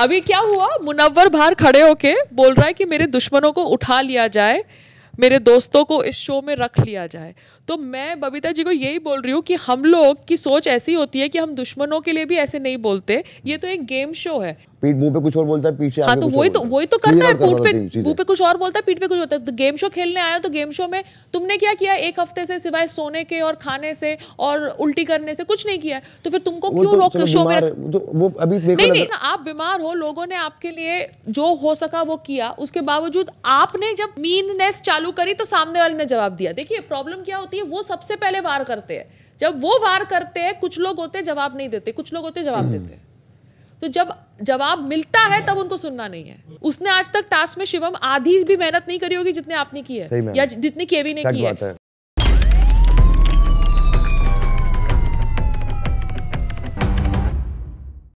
अभी क्या हुआ मुनव्वर बाहर खड़े होके बोल रहा है कि मेरे दुश्मनों को उठा लिया जाए मेरे दोस्तों को इस शो में रख लिया जाए तो मैं बबीता जी को यही बोल रही हूँ कि हम लोग की सोच ऐसी होती है कि हम दुश्मनों के लिए भी ऐसे नहीं बोलते ये तो एक गेम शो है पीठ मुंह पे कुछ और बोलता है पीछे हाँ तो, तो- वही तो वही तो करता है पीठ पे मुंह पे कुछ और बोलता है पीठ पे कुछ होता है तो गेम शो खेलने आया तो गेम शो में तुमने क्या किया एक हफ्ते से सिवाय सोने के और खाने से और उल्टी करने से कुछ नहीं किया तो फिर तुमको क्यों तो रोक शो में तो वो अभी नहीं नहीं आप बीमार हो लोगों ने आपके लिए जो हो सका वो किया उसके बावजूद आपने जब मीननेस चालू करी तो सामने वाले ने जवाब दिया देखिए प्रॉब्लम क्या होती है वो सबसे पहले वार करते हैं जब वो वार करते हैं कुछ लोग होते जवाब नहीं देते कुछ लोग होते जवाब हम्म। देते हैं तो जब जवाब मिलता है तब उनको सुनना नहीं है उसने आज तक टास्क में शिवम आधी भी मेहनत नहीं करी होगी जितने आपने की है या जितनी केवी ने की है, है।